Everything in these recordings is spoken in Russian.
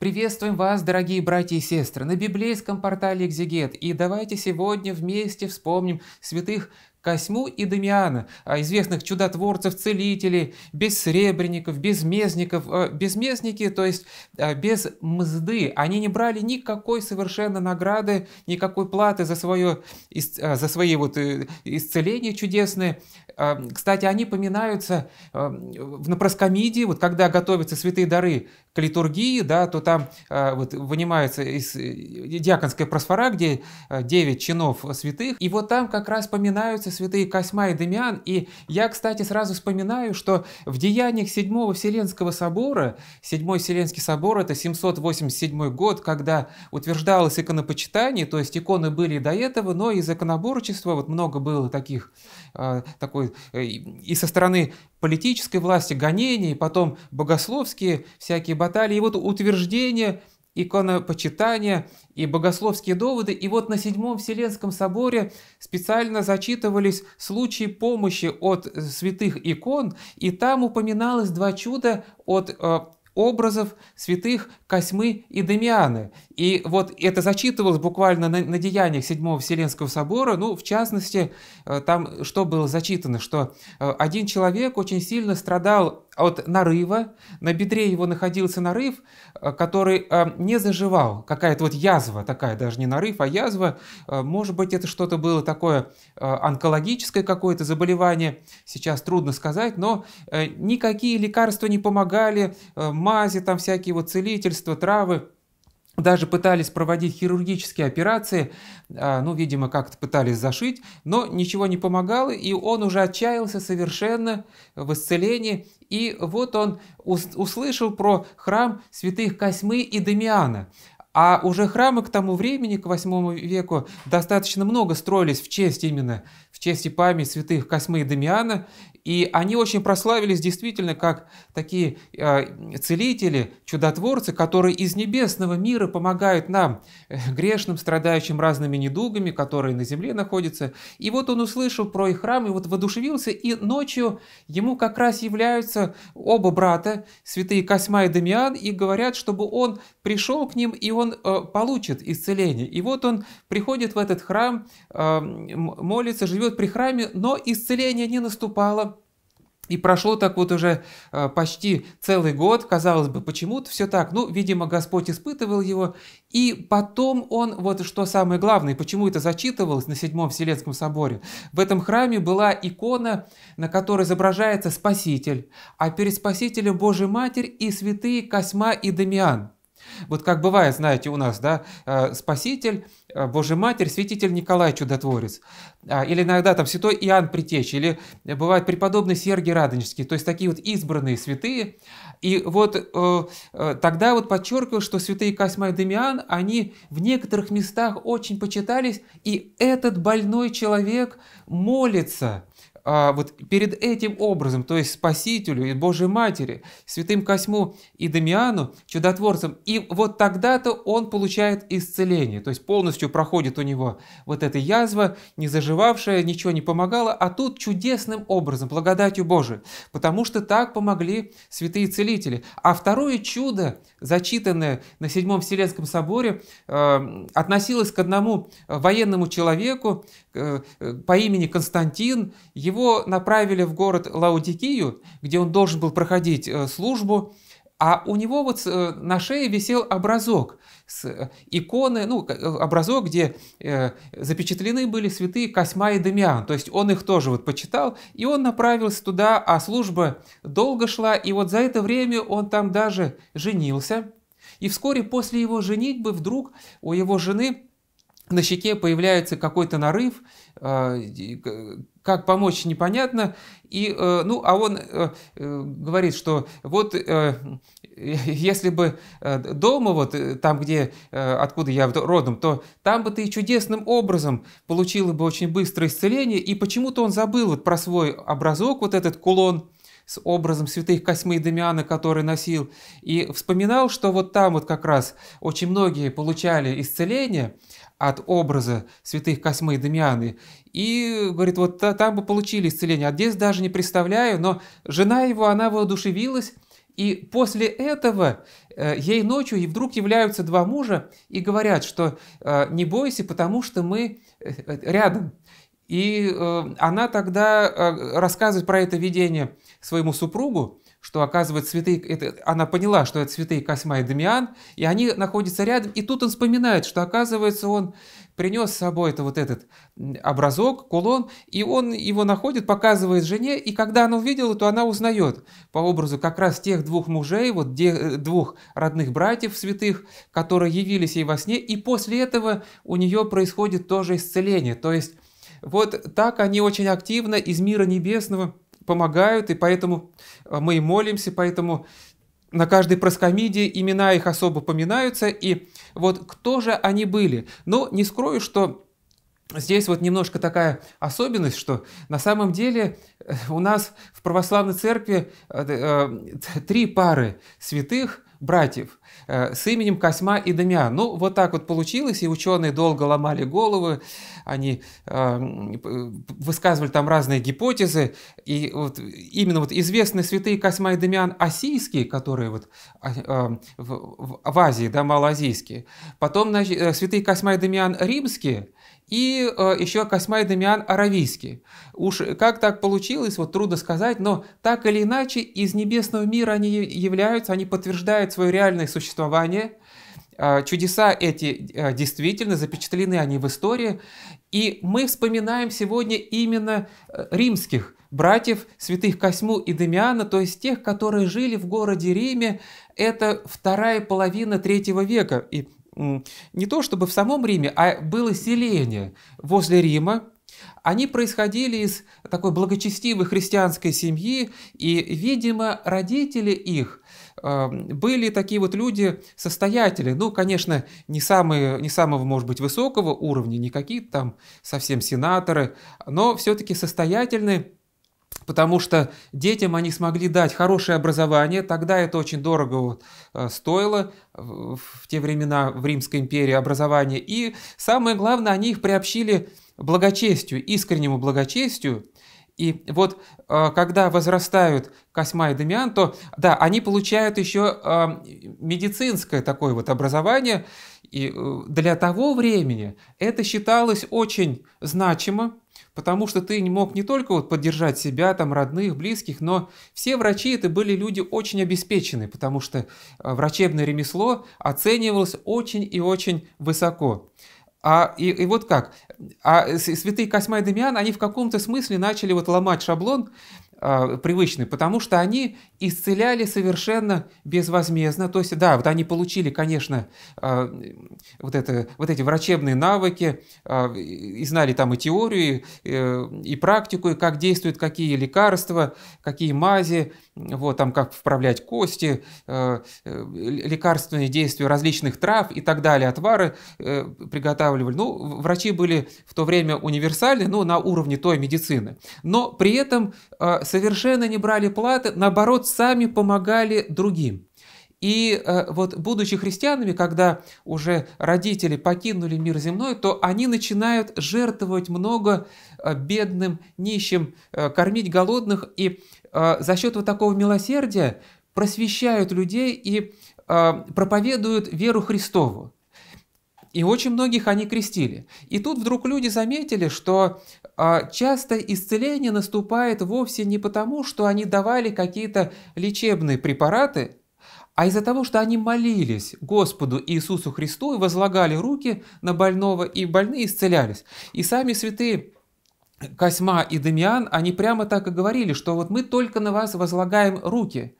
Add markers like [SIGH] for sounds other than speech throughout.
Приветствуем вас, дорогие братья и сестры, на библейском портале «Экзегет». И давайте сегодня вместе вспомним святых Косьму и Дамиана, а, известных чудотворцев-целителей, бессребренников, безмезников. А, Безмезники, то есть а, без мзды, они не брали никакой совершенно награды, никакой платы за, свое, за свои вот э, исцеления чудесные. Кстати, они поминаются в проскомидии, вот когда готовятся святые дары к литургии, да, то там вот вынимается из э, диаконской просфора, где 9 чинов святых, и вот там как раз поминаются вернулись святые Косьма и Демиан, и я, кстати, сразу вспоминаю, что в деяниях Седьмого Вселенского собора, Седьмой Вселенский собор – это 787 год, когда утверждалось иконопочитание, то есть иконы были до этого, но из иконоборчества вот много было таких, а, такой, э, и со стороны политической власти гонений, потом богословские всякие баталии, и вот утверждение иконопочитание и богословские доводы. И вот на Седьмом Вселенском соборе специально зачитывались случаи помощи от святых икон, и там упоминалось два чуда от э, образов святых Косьмы и Дамианы. И вот это зачитывалось буквально на, на деяниях Седьмого Вселенского Собора. Ну, в частности, э, там что было зачитано, что э, один человек очень сильно страдал от нарыва, на бедре его находился нарыв, э, который не заживал, какая-то вот язва такая, даже не нарыв, а язва, может быть, это что-то было такое онкологическое какое-то заболевание, сейчас трудно сказать, но никакие лекарства не помогали, мази там всякие вот целительства, свидетельства травы, даже пытались проводить хирургические операции, а, ну, видимо, как-то пытались зашить, но ничего не помогало, и он уже отчаялся совершенно в исцелении. И вот он услышал про храм святых Косьмы и Дамиана. А уже храмы к тому времени, к 8 веку, достаточно много строились в честь именно в честь и память святых Космы и Дамиана. И они очень прославились действительно как такие э, целители, чудотворцы, которые из небесного мира помогают нам, э, грешным, страдающим разными недугами, которые на земле находятся. И вот он услышал про их храм, и вот воодушевился, и ночью ему как раз являются оба брата, святые Косьма и Дамиан, и говорят, чтобы он пришел к ним, и он э, получит исцеление. И вот он приходит в этот храм, молится, живет живет при храме, но исцеление не наступало. И прошло так вот уже э, почти целый год, казалось бы, почему-то все так. Ну, видимо, Господь испытывал его. И потом он, вот что самое главное, почему это зачитывалось на Седьмом Вселенском соборе. В этом храме была икона, на которой изображается Спаситель, а перед Спасителем Божий Матерь и святые Косьма и Дамиан. Вот как бывает, знаете, у нас, да, э, Спаситель, э, Божья Матерь, Святитель Николай Чудотворец, а, или иногда там Святой Иоанн Притечи, или бывает преподобный Сергий Радонежский, то есть такие вот избранные святые. И вот э, тогда вот подчеркиваю, что святые Косьма и Демиан, они в некоторых местах очень почитались, и этот больной человек молится – а, вот перед этим образом, то есть Спасителю и Божьей Матери, святым Косьму и Дамиану, чудотворцам, и вот тогда-то он получает исцеление, то есть полностью проходит у него вот эта язва, не заживавшая, ничего не помогала, а тут чудесным образом, благодатью Божией, потому что так помогли святые целители. А второе чудо, зачитанное на Седьмом Вселенском соборе, э, относилось к одному э, военному человеку э, по имени Константин. Его направили в город Лаудикию, где он должен был проходить службу, а у него вот на шее висел образок – с э, иконы, ну, э, образок, где э, запечатлены были святые Косьма и Дамиан. То есть он их тоже вот почитал, и он направился туда, а служба долго шла, и вот за это время он там даже женился. И вскоре после его женитьбы вдруг у его жены на щеке появляется какой-то нарыв, э, как помочь непонятно, и, э, ну, а он э, говорит, что вот [LAUGHS] если бы дома, вот там, где, откуда я родом, то там бы ты чудесным образом получила бы очень быстрое исцеление, и почему-то он забыл вот про свой образок, вот этот кулон, с образом святых Косьмы и Дамиана, который носил, и вспоминал, что вот там вот как раз очень многие получали исцеление, от образа святых Космы и Дамианы. И говорит, вот там бы получили исцеление, а здесь даже не представляю, но жена его, она воодушевилась, и после этого э, ей ночью и вдруг являются два мужа и говорят, что э, не бойся, потому что мы э, э рядом. И э, она тогда э, рассказывает про это видение своему супругу, что, оказывается, святые, это, она поняла, что это святые Косьма и Дамиан, и они находятся рядом, и тут он вспоминает, что, оказывается, он принес с собой это вот этот образок, кулон, и он его находит, показывает жене, и когда она увидела, то она узнает по образу как раз тех двух мужей, вот де, э, двух родных братьев святых, которые явились ей во сне, и после этого у нее происходит тоже исцеление. То есть вот так они очень активно из мира небесного – помогают, и поэтому а, мы и молимся, поэтому на каждой проскомиде имена их особо поминаются, и вот кто же они были? Но ну, не скрою, что здесь вот немножко такая особенность, что на самом деле э, у нас в православной церкви э, э, три пары святых – братьев э, с именем Косьма и Дамиан. Ну, вот так вот получилось, и ученые долго ломали головы, они э, высказывали там разные гипотезы, и вот именно вот известные святые Косьма и Дамиан осийские, которые вот а, э, в Азии, да, малоазийские, потом святые Косьма и Дамиан римские – и э, еще и Дамиан Аравийский. Уж как так получилось, вот трудно сказать, но так или иначе из небесного мира они являются, они подтверждают свое реальное существование. Э, чудеса эти э, действительно запечатлены они в истории, и мы вспоминаем сегодня именно э, римских братьев святых Косьму и Дамиана, то есть тех, которые жили в городе Риме, это вторая половина третьего века. И не то чтобы в самом Риме, а было селение возле Рима, они происходили из такой благочестивой христианской семьи, и, видимо, родители их эм, были такие вот люди состоятели, ну, конечно, не, самые, не самого, может быть, высокого уровня, не какие-то там совсем сенаторы, но все-таки состоятельные потому что детям они смогли дать хорошее образование, тогда это очень дорого э, стоило в те времена в Римской империи образование, и самое главное, они их приобщили благочестию, искреннему благочестию, и вот э, когда возрастают Косьма и Демиан, то да, они получают еще э, медицинское такое вот образование, и для того времени это считалось очень значимо, потому что ты не мог не только вот поддержать себя, там, родных, близких, но все врачи это были люди очень обеспеченные, потому что э, врачебное ремесло оценивалось очень и очень высоко. А, и, и вот как? А э, святые Косьма и Дамиан, они в каком-то смысле начали вот ломать шаблон э, а, привычны, потому что они исцеляли совершенно безвозмездно. То есть, да, вот они получили, конечно, а, вот, это, вот эти врачебные навыки, а, и знали там и теорию, э, и, практику, и как действуют какие лекарства, какие мази, вот там как вправлять кости, э, э, лекарственные действия различных трав и так далее, отвары приготавливали. Ну, врачи были в то время универсальны, ну, на уровне той медицины. Но при этом совершенно не брали платы, наоборот, сами помогали другим. И э, вот, будучи христианами, когда уже родители покинули мир земной, то они начинают жертвовать много э, бедным, нищим, э, кормить голодных, и за счет вот такого милосердия просвещают людей и проповедуют веру Христову. И очень многих они крестили. И тут вдруг люди заметили, что а, часто исцеление наступает вовсе не потому, что они давали какие-то лечебные препараты, а из-за того, что они молились Господу Иисусу Христу и возлагали руки на больного, и больные исцелялись. И сами святые Косьма и Дамиан они прямо так и говорили, что вот мы только на вас возлагаем руки –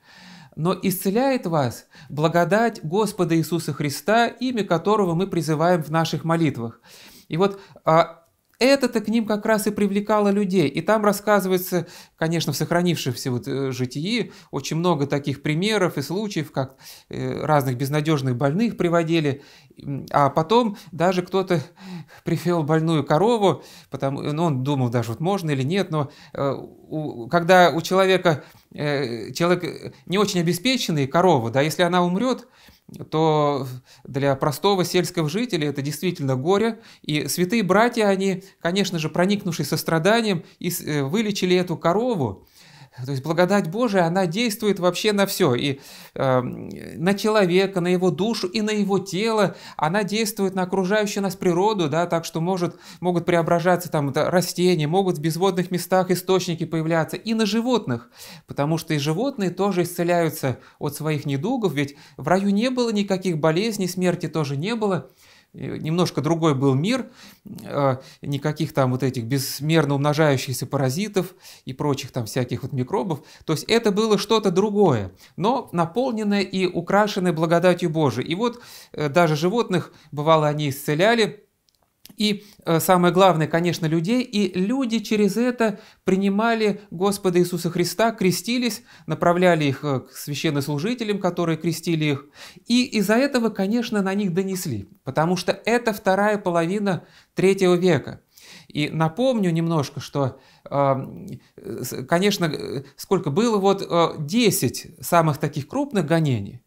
но исцеляет вас благодать Господа Иисуса Христа, имя которого мы призываем в наших молитвах. И вот а, это-то к ним как раз и привлекало людей. И там рассказывается Конечно, в сохранившемся вот э, житии очень много таких примеров и случаев, как э, разных безнадежных больных приводили, а потом даже кто-то [LAUGHS] привел больную корову, потому, э, ну, он думал даже, вот можно или нет, но когда у человека, человек не очень обеспеченный, корова, да, если она умрет, то для простого сельского жителя это действительно горе. И святые братья, они, конечно же, проникнувшись состраданием, вылечили эту корову, голову. То есть благодать Божия, она действует вообще на все, и э, на человека, на его душу, и на его тело, она действует на окружающую нас природу, да, так что может, могут преображаться там растения, могут в безводных местах источники появляться, и на животных, потому что и животные тоже исцеляются от своих недугов, ведь в раю не было никаких болезней, смерти тоже не было, немножко другой был мир, э, никаких там вот этих безмерно умножающихся паразитов и прочих там всяких вот микробов. То есть это было что-то другое, но наполненное и украшенное благодатью Божией. И вот э, даже животных, бывало, они исцеляли, и э, самое главное, конечно, людей, и люди через это принимали Господа Иисуса Христа, крестились, направляли их э, к священнослужителям, которые крестили их, и из-за этого, конечно, на них донесли, потому что это вторая половина третьего века. И напомню немножко, что, э, конечно, сколько было вот 10 самых таких крупных гонений,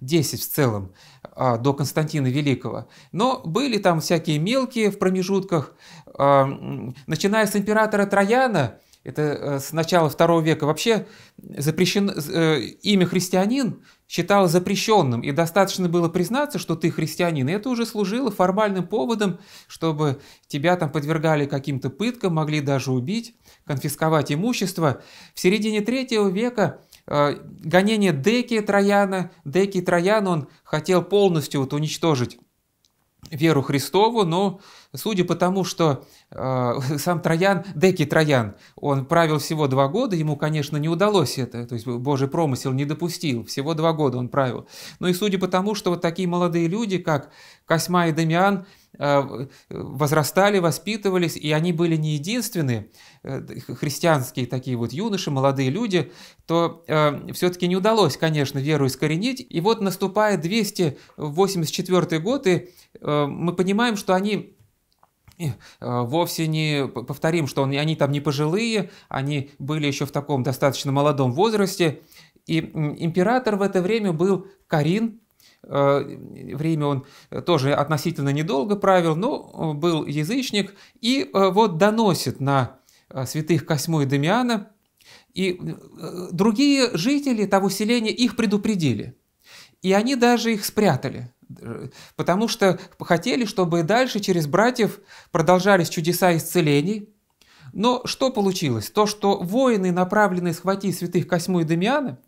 10 в целом, а, до Константина Великого. Но были там всякие мелкие в промежутках, а, начиная с императора Трояна, это э, с начала второго века вообще запрещен, э, имя христианин считал запрещенным, и достаточно было признаться, что ты христианин, и это уже служило формальным поводом, чтобы тебя там подвергали каким-то пыткам, могли даже убить, конфисковать имущество. В середине третьего века Э, гонение Деки Трояна. Деки Троян, он хотел полностью вот уничтожить веру Христову, но судя по тому, что э, [LAUGHS] сам Троян, Деки Троян, он правил всего два года, ему, конечно, не удалось это, то есть Божий промысел не допустил, всего два года он правил. Но ну и судя по тому, что вот такие молодые люди, как Косьма и Дамиан, Э, возрастали, воспитывались, и они были не единственные э, христианские такие вот юноши, молодые люди, то э, все-таки не удалось, конечно, веру искоренить. И вот наступает 284 год, и мы понимаем, что они вовсе не повторим, что он, они там не пожилые, они были еще в таком достаточно молодом возрасте. И император в это время был Карин Э, время он тоже относительно недолго правил, но э, был язычник, и э, вот доносит на святых Косьму и Дамиана, и другие жители того селения их предупредили, и они даже их спрятали, потому что хотели, чтобы и дальше через братьев продолжались чудеса исцелений, но что получилось? То, что воины, направленные схватить святых Косьму и Дамиана,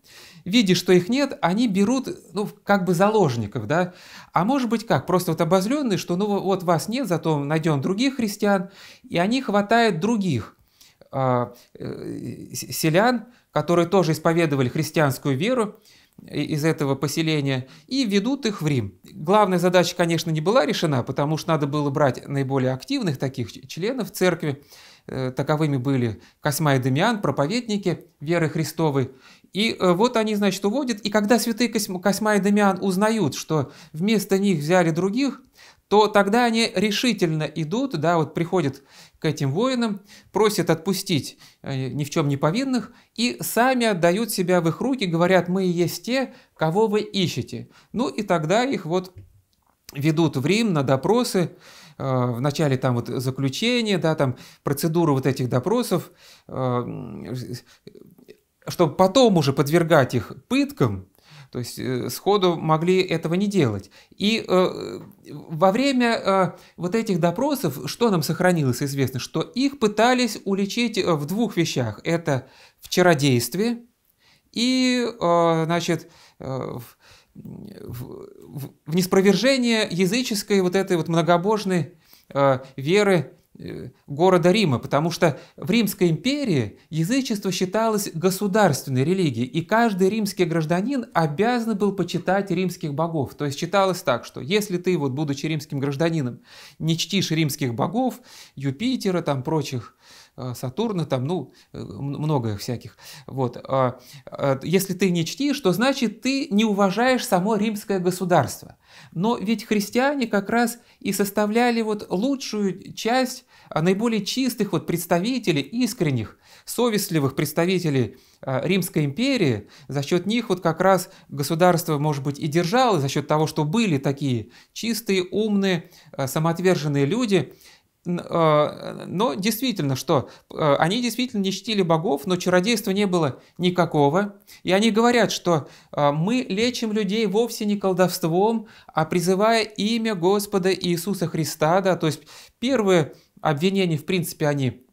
видя, что их нет, они берут, ну, как бы заложников, да. А может быть как? Просто вот обозленные, что, ну, вот вас нет, зато найдем других христиан, и они хватают других а, э, э, селян, которые тоже исповедовали христианскую веру из этого поселения, и ведут их в Рим. Главная задача, конечно, не была решена, потому что надо было брать наиболее активных таких членов церкви, э, таковыми были Косма и Демиан, проповедники веры Христовой, и э, вот они, значит, уводят, и когда святые Косьма и Дамиан узнают, что вместо них взяли других, то тогда они решительно идут, да, вот приходят к этим воинам, просят отпустить э, ни в чем не повинных, и сами отдают себя в их руки, говорят, мы и есть те, кого вы ищете. Ну и тогда их вот ведут в Рим на допросы, э, вначале там вот заключение, да, там процедура вот этих допросов, чтобы потом уже подвергать их пыткам, то есть э, сходу могли этого не делать. И э, во время э, вот этих допросов, что нам сохранилось известно, что их пытались уличить э, в двух вещах. Это в чародействе и, э, значит, э, в, в, в неспровержение языческой вот этой вот многобожной э, веры Э, города Рима, потому что в Римской империи язычество считалось государственной религией, и каждый римский гражданин обязан был почитать римских богов. То есть считалось так, что если ты, вот, будучи римским гражданином, не чтишь римских богов, Юпитера, там, прочих Э, Сатурна, там, ну, э, много всяких. Вот. А, а, если ты не чтишь, то значит ты не уважаешь само римское государство. Но ведь христиане как раз и составляли вот лучшую часть а наиболее чистых вот представителей, искренних, совестливых представителей Римской империи. За счет них вот как раз государство, может быть, и держалось, за счет того, что были такие чистые, умные, самоотверженные люди – а, но действительно, что а, они действительно не чтили богов, но чародейства не было никакого. И они говорят, что а, мы лечим людей вовсе не колдовством, а призывая имя Господа Иисуса Христа. Да? То есть первые обвинения, в принципе, они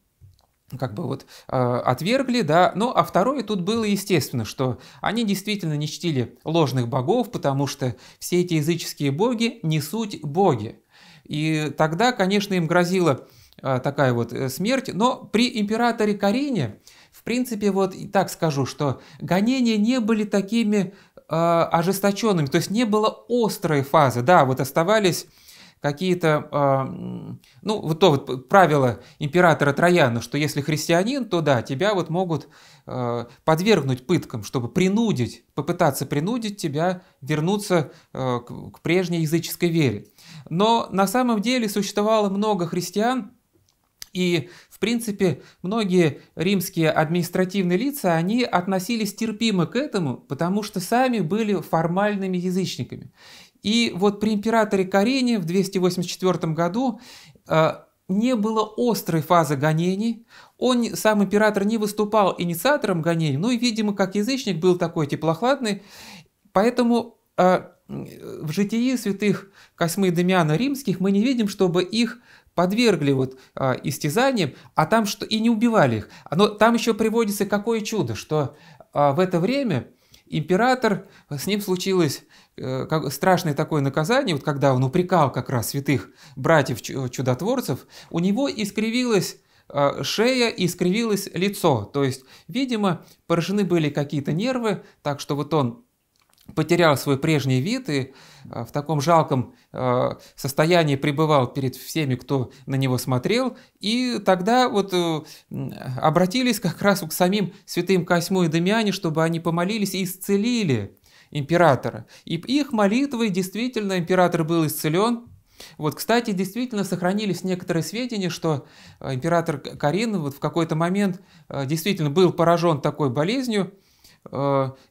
как бы вот э, отвергли, да, ну а второе тут было естественно, что они действительно не чтили ложных богов, потому что все эти языческие боги не суть боги. И тогда, конечно, им грозила а, такая вот э, смерть, но при императоре Карине, в принципе, вот и так скажу, что гонения не были такими э, ожесточенными, то есть не было острой фазы, да, вот оставались какие-то, а, ну, вот то вот правило императора Трояна, что если христианин, то да, тебя вот могут а, подвергнуть пыткам, чтобы принудить, попытаться принудить тебя вернуться а, к прежней языческой вере. Но на самом деле существовало много христиан, и, в принципе, многие римские административные лица, они относились терпимо к этому, потому что сами были формальными язычниками. И вот при императоре Карене в 284 году э, не было острой фазы гонений, он, сам император, не выступал инициатором гонений, ну и, видимо, как язычник был такой теплохладный, поэтому э, в житии святых Космы и Демиана Римских мы не видим, чтобы их подвергли вот а, истязаниям, а там что и не убивали их. Но там еще приводится какое чудо, что а, в это время император, с ним случилось э, страшное такое наказание, вот когда он упрекал как раз святых братьев-чудотворцев, у него искривилась э, шея искривилось лицо. То есть, видимо, поражены были какие-то нервы, так что вот он потерял свой прежний вид и э, в таком жалком э, состоянии пребывал перед всеми, кто на него смотрел. И тогда вот э, обратились как раз к самим святым Косьму и Дамиане, чтобы они помолились и исцелили императора. И их молитвой действительно император был исцелен, вот, кстати, действительно сохранились некоторые сведения, что император Карин вот в какой-то момент действительно был поражен такой болезнью,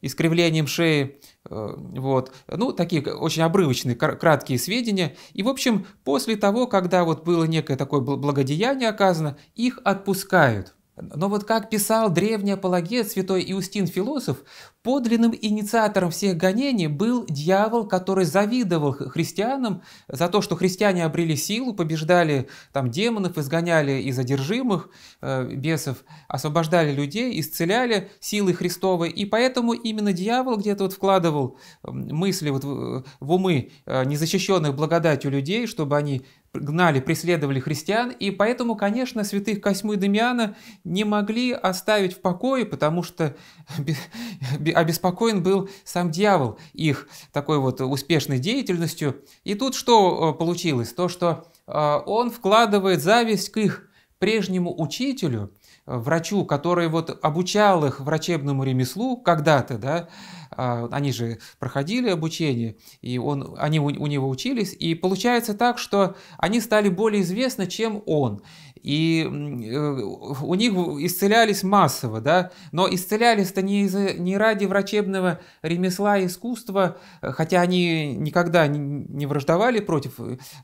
искривлением шеи, Э, вот. Ну, такие очень обрывочные, краткие сведения. И, в общем, после того, когда вот было некое такое благодеяние оказано, их отпускают. Но вот как писал древний апологет святой Иустин Философ, Подлинным инициатором всех гонений был дьявол, который завидовал христианам за то, что христиане обрели силу, побеждали там демонов, изгоняли из одержимых э, бесов, освобождали людей, исцеляли силы Христовой. И поэтому именно дьявол где-то вот вкладывал мысли вот в, в умы э, незащищенных благодатью людей, чтобы они гнали, преследовали христиан, и поэтому, конечно, святых Косьмы и Дамиана не могли оставить в покое, потому что [LAUGHS] обеспокоен был сам дьявол их такой вот успешной деятельностью. И тут что э, получилось? То, что э, он вкладывает зависть к их прежнему учителю, э, врачу, который вот обучал их врачебному ремеслу когда-то, да, а, они же проходили обучение, и он, они у, у него учились, и получается так, что они стали более известны, чем он. И э, у них исцелялись массово, да, но исцелялись-то не, из, не ради врачебного ремесла и искусства, хотя они никогда не враждовали против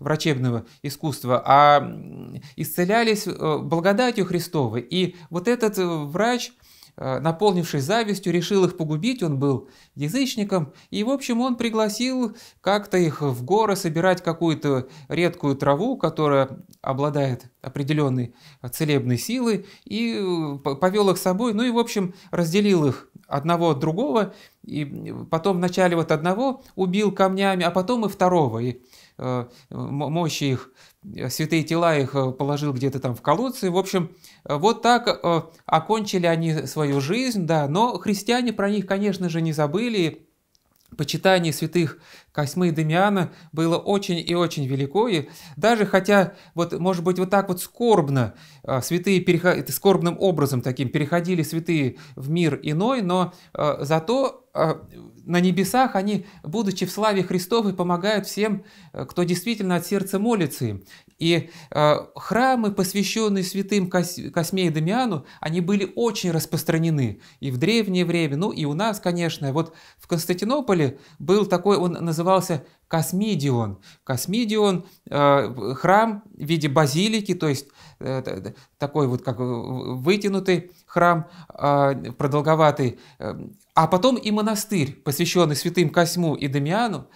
врачебного искусства, а исцелялись э, благодатью Христовой. И вот этот э, врач – Э, наполнившись завистью, решил их погубить, он был язычником, и, в общем, он пригласил как-то их в горы собирать какую-то редкую траву, которая обладает определенной целебной силой, и э, повел их с собой, ну и, в общем, разделил их одного от другого, и потом вначале вот одного убил камнями, а потом и второго, и Э, мощи их, э, святые тела их э, положил где-то там в колодцы. В общем, вот так окончили они свою жизнь, да, но христиане про них, конечно же, не забыли, почитание святых Косьмы и Демиана было очень и очень великое, даже хотя, вот, может быть, вот так вот скорбно а, святые, переход... скорбным образом таким переходили святые в мир иной, но э, зато э, на небесах они, будучи в славе Христовой, помогают всем, кто действительно от сердца молится им. И э, храмы, посвященные святым Кос... Косме и Дамиану, они были очень распространены и в древнее время, ну и у нас, конечно. Вот в Константинополе был такой, он назывался Космидион. Космидион э, – храм в виде базилики, то есть э, такой вот как вытянутый храм, э, продолговатый, э, а потом и монастырь, посвященный святым Косьму и Дамиану,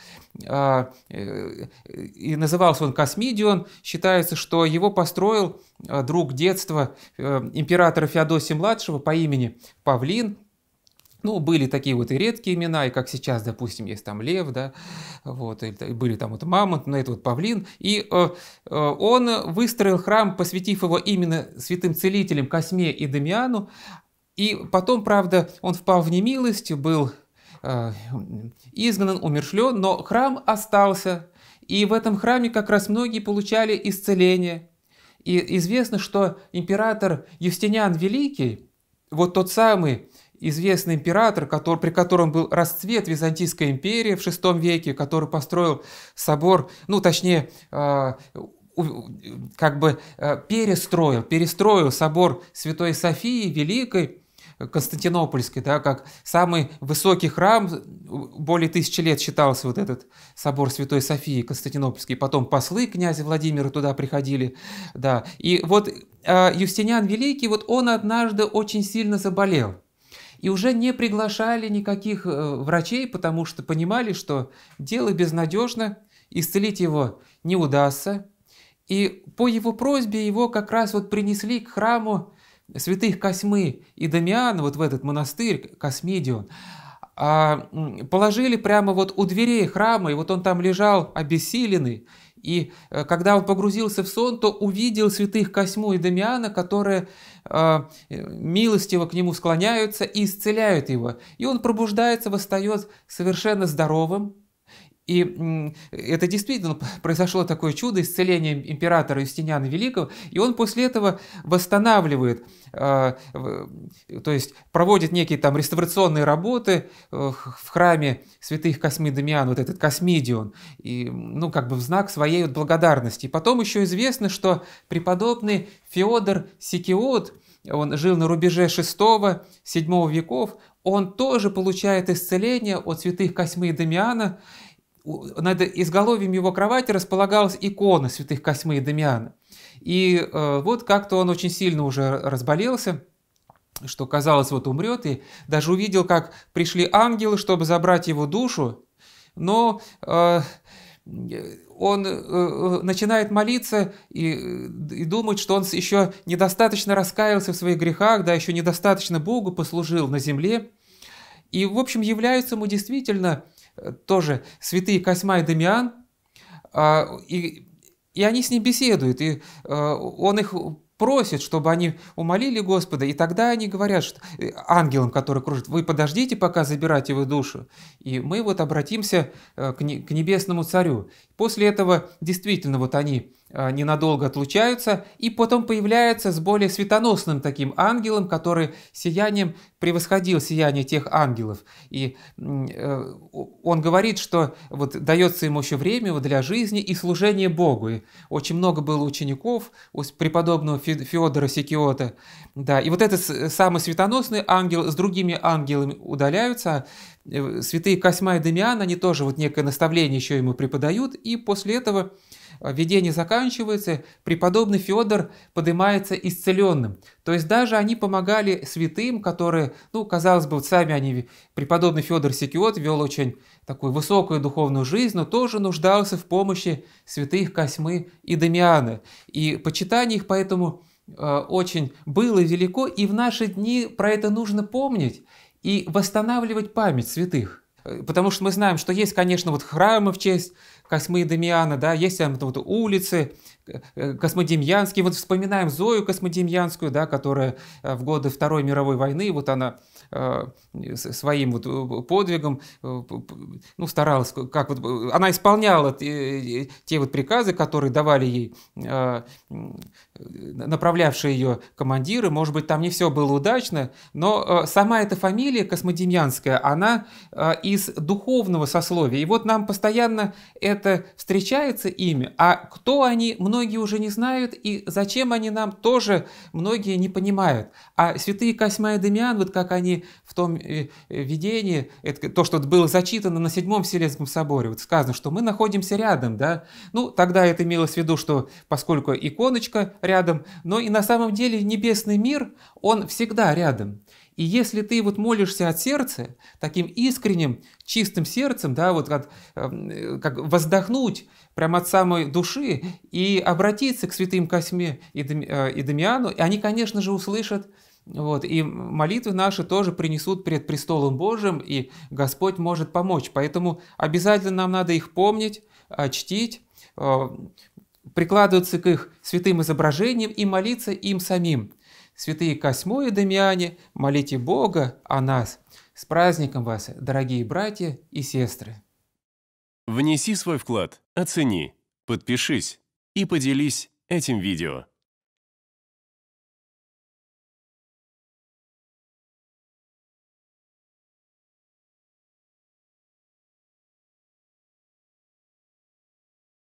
а, э, и назывался он Космидион, считается, что его построил э, друг детства э, императора Феодосия-младшего по имени Павлин, ну, были такие вот и редкие имена, и как сейчас, допустим, есть там лев, да, вот, и были там вот мамонт, но это вот павлин. И он выстроил храм, посвятив его именно святым целителям Косьме и Дамиану. И потом, правда, он впал в немилость, был э, изгнан, умершлен, но храм остался. И в этом храме как раз многие получали исцеление. И известно, что император Евстиниан Великий, вот тот самый известный император, который, при котором был расцвет Византийской империи в VI веке, который построил собор, ну, точнее, э, как бы э, перестроил, перестроил собор Святой Софии Великой, Константинопольской, да, как самый высокий храм, более тысячи лет считался вот этот собор Святой Софии Константинопольский, потом послы князя Владимира туда приходили, да, и вот а, Юстиниан Великий, вот он однажды очень сильно заболел, и уже не приглашали никаких э, врачей, потому что понимали, что дело безнадежно, исцелить его не удастся. И по его просьбе его как раз вот принесли к храму святых Косьмы и Дамиан, вот в этот монастырь Космедион, а, положили прямо вот у дверей храма, и вот он там лежал обессиленный, и э, когда он погрузился в сон, то увидел святых Косьму и Дамиана, которые а, э, милостиво к нему склоняются и исцеляют его. И он пробуждается, восстает совершенно здоровым, и это действительно произошло такое чудо, исцеление императора Юстиниана Великого, и он после этого восстанавливает, э, то есть проводит некие там реставрационные работы э, в храме святых Косми Дамиан, вот этот Космидион, и, ну, как бы в знак своей вот благодарности. И потом еще известно, что преподобный Феодор Сикиот, он жил на рубеже 6-7 веков, он тоже получает исцеление от святых Косьмы и Дамиана, над изголовьем его кровати располагалась икона святых Косьмы и Дамиана. И э, вот как-то он очень сильно уже разболелся, что казалось, вот умрет, и даже увидел, как пришли ангелы, чтобы забрать его душу, но э, он э, начинает молиться и, и думать, что он еще недостаточно раскаялся в своих грехах, да, еще недостаточно Богу послужил на земле. И, в общем, являются ему действительно Э, тоже святые Косьма и Дамиан, а, и, и они с ним беседуют, и э, он их просит, чтобы они умолили Господа, и тогда они говорят что, э, ангелам, которые кружат, вы подождите, пока забирать его душу, и мы вот обратимся к, не, к небесному царю. После этого действительно вот они Э, ненадолго отлучаются, и потом появляется с более светоносным таким ангелом, который сиянием превосходил сияние тех ангелов. И э, он говорит, что вот дается ему еще время вот для жизни и служения Богу. И очень много было учеников у преподобного Феодора Секиота. Да, и вот этот самый светоносный ангел с другими ангелами удаляются, э, святые Косьма и Дамиан, они тоже вот некое наставление еще ему преподают, и после этого Э, видение заканчивается, преподобный Федор поднимается исцеленным. То есть даже они помогали святым, которые, ну, казалось бы, сами они, преподобный Федор Секиот вел очень такую высокую духовную жизнь, но тоже нуждался в помощи святых Косьмы и Дамиана. И почитание их поэтому э, очень было велико, и в наши дни про это нужно помнить и восстанавливать память святых. Э, потому что мы знаем, что есть, конечно, вот храмы в честь Космы и Дамиана, да, есть там вот улицы, Э, Космодемьянский, вот вспоминаем Зою Космодемьянскую, да, которая э, в годы Второй мировой войны, вот она э, своим вот подвигом, ну, старалась, как вот, она исполняла те, вот приказы, которые давали ей направлявшие ее командиры, может быть, там не все было удачно, но сама эта фамилия Космодемьянская, она из духовного сословия, и вот нам постоянно это встречается имя, а кто они, много многие уже не знают, и зачем они нам тоже многие не понимают. А святые Косьма и Демиан, вот как они в том э, э, видении, это то, что было зачитано на Седьмом Вселенском соборе, вот сказано, что мы находимся рядом, да, ну, тогда это имелось в виду, что поскольку иконочка рядом, но и на самом деле небесный мир, он всегда рядом. И если ты вот молишься от сердца, таким искренним, чистым сердцем, да, вот от, эм, как воздохнуть прямо от самой души и обратиться к святым Косьме э, и Дамиану, и они, конечно же, услышат вот, и молитвы наши тоже принесут пред престолом Божьим, и Господь может помочь. Поэтому обязательно нам надо их помнить, э, чтить, э, прикладываться к их святым изображениям и молиться им самим. Святые Косьмо и Дамиане, молите Бога о нас. С праздником вас, дорогие братья и сестры! Внеси свой вклад, оцени, подпишись и поделись этим видео.